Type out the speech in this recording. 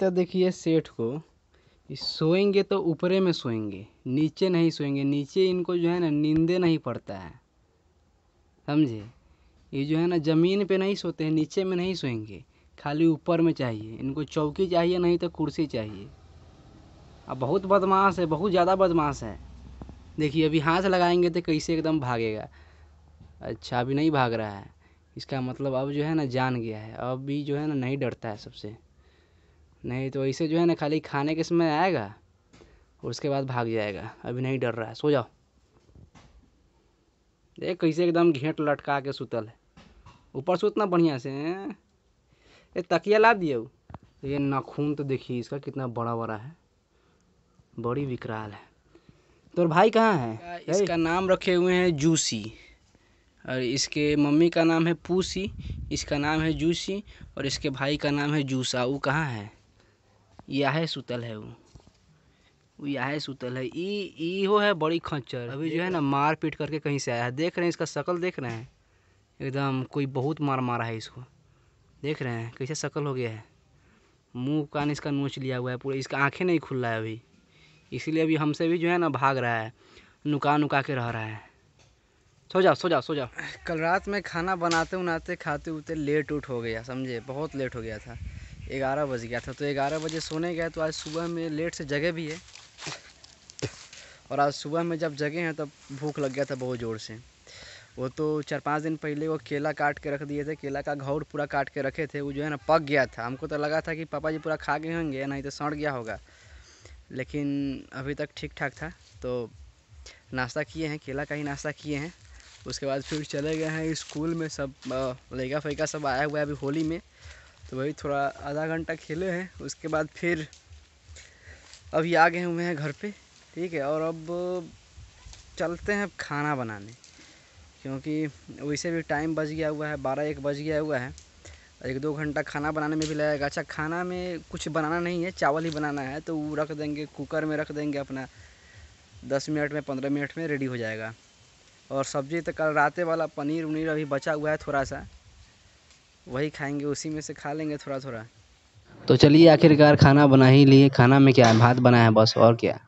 तो देखिए सेठ को सोएंगे तो ऊपरे में सोएंगे नीचे नहीं सोएंगे नीचे इनको जो है ना नींदे नहीं पड़ता है समझे ये जो है ना ज़मीन पे नहीं सोते हैं नीचे में नहीं सोएंगे खाली ऊपर में चाहिए इनको चौकी चाहिए नहीं तो कुर्सी चाहिए अब बहुत बदमाश है बहुत ज़्यादा बदमाश है देखिए अभी हाथ लगाएंगे तो कैसे एकदम भागेगा अच्छा अभी नहीं भाग रहा है इसका मतलब अब जो है ना जान गया है अब भी जो है ना नहीं डरता है सबसे नहीं तो ऐसे जो है ना खाली खाने के समय आएगा और उसके बाद भाग जाएगा अभी नहीं डर रहा है सो जाओ देख कैसे एकदम घेंट लटका के सुतल है ऊपर से उतना बढ़िया से ये तकिया ला दिए ये नाखून तो देखिए इसका कितना बड़ा बड़ा है बड़ी विकराल है तो भाई कहाँ है इसका नाम रखे हुए हैं जूसी और इसके मम्मी का नाम है पूसी इसका नाम है जूसी और इसके भाई का नाम है जूसा वो कहाँ है याहे सुतल है वो यहाँ सुतल है ई ई हो है बड़ी खच्चर अभी जो है ना मार पीट करके कहीं से आया है देख रहे हैं इसका शक्ल देख रहे हैं एकदम कोई बहुत मार मारा है इसको देख रहे हैं कैसे शक्ल हो गया है मुंह कान इसका नोच लिया हुआ है पूरा इसका आंखें नहीं खुल रहा है अभी इसीलिए अभी हमसे भी जो है ना भाग रहा है नुका नुका के रह रहा है सो जाओ सो जाओ सो जाओ कल रात में खाना बनाते उनाते खाते उते लेट उठ हो गया समझे बहुत लेट हो गया था ग्यारह बज गया था तो ग्यारह बजे सोने गए तो आज सुबह में लेट से जगे भी है और आज सुबह में जब जगे हैं तब भूख लग गया था बहुत ज़ोर से वो तो चार पाँच दिन पहले वो केला काट के रख दिए थे केला का घौर पूरा काट के रखे थे वो जो है ना पक गया था हमको तो लगा था कि पापा जी पूरा खा गए होंगे नहीं तो सड़ गया होगा लेकिन अभी तक ठीक ठाक था तो नाश्ता किए हैं केला का ही नाश्ता किए हैं उसके बाद फिर चले गए हैं स्कूल में सब लेगा फैका सब आया हुआ है अभी होली में तो वही थोड़ा आधा घंटा खेले हैं उसके बाद फिर अभी आ गए हुए हैं घर पे ठीक है और अब चलते हैं खाना बनाने क्योंकि वैसे भी टाइम बच गया हुआ है बारह एक बज गया हुआ है एक दो घंटा खाना बनाने में भी लगेगा अच्छा खाना में कुछ बनाना नहीं है चावल ही बनाना है तो वो रख देंगे कुकर में रख देंगे अपना दस मिनट में पंद्रह मिनट में रेडी हो जाएगा और सब्ज़ी तो कल रातें वाला पनीर उनीर अभी बचा हुआ है थोड़ा सा वही खाएंगे उसी में से खा लेंगे थोड़ा थोड़ा तो चलिए आखिरकार खाना बना ही लिए खाना में क्या है भात बना है बस और क्या